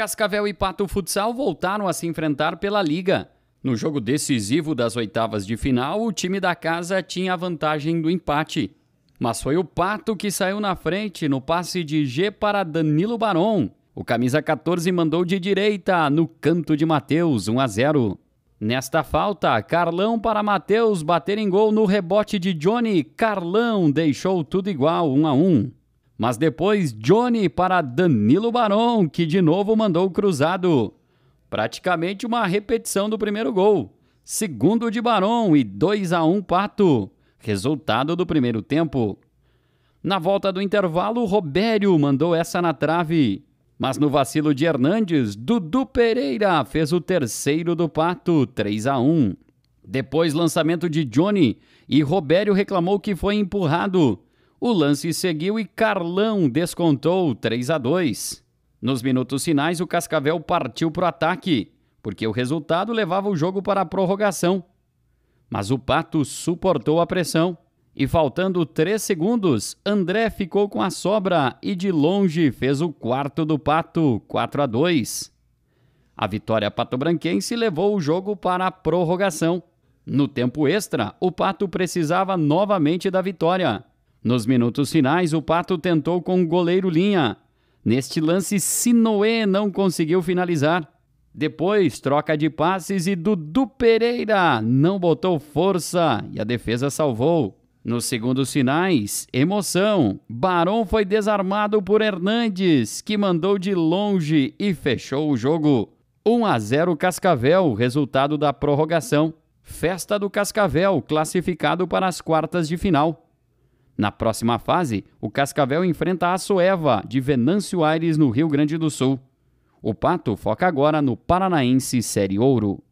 Cascavel e Pato Futsal voltaram a se enfrentar pela Liga. No jogo decisivo das oitavas de final, o time da casa tinha a vantagem do empate. Mas foi o Pato que saiu na frente no passe de G para Danilo Baron. O camisa 14 mandou de direita no canto de Matheus, 1 a 0. Nesta falta, Carlão para Matheus bater em gol no rebote de Johnny. Carlão deixou tudo igual, 1 a 1. Mas depois Johnny para Danilo Barão, que de novo mandou o cruzado. Praticamente uma repetição do primeiro gol. Segundo de Barão e 2 a 1 Pato. Resultado do primeiro tempo. Na volta do intervalo, Robério mandou essa na trave. Mas no vacilo de Hernandes, Dudu Pereira fez o terceiro do Pato, 3 a 1. Depois, lançamento de Johnny e Robério reclamou que foi empurrado. O lance seguiu e Carlão descontou 3 a 2. Nos minutos finais, o Cascavel partiu para o ataque, porque o resultado levava o jogo para a prorrogação. Mas o Pato suportou a pressão e, faltando 3 segundos, André ficou com a sobra e de longe fez o quarto do Pato, 4 a 2. A vitória patobranquense levou o jogo para a prorrogação. No tempo extra, o Pato precisava novamente da vitória nos minutos finais, o Pato tentou com o goleiro Linha. Neste lance, Sinoé não conseguiu finalizar. Depois, troca de passes e Dudu Pereira não botou força e a defesa salvou. Nos segundos finais, emoção. Barão foi desarmado por Hernandes, que mandou de longe e fechou o jogo. 1 a 0 Cascavel, resultado da prorrogação. Festa do Cascavel, classificado para as quartas de final. Na próxima fase, o Cascavel enfrenta a Soeva, de Venâncio Aires, no Rio Grande do Sul. O Pato foca agora no Paranaense Série Ouro.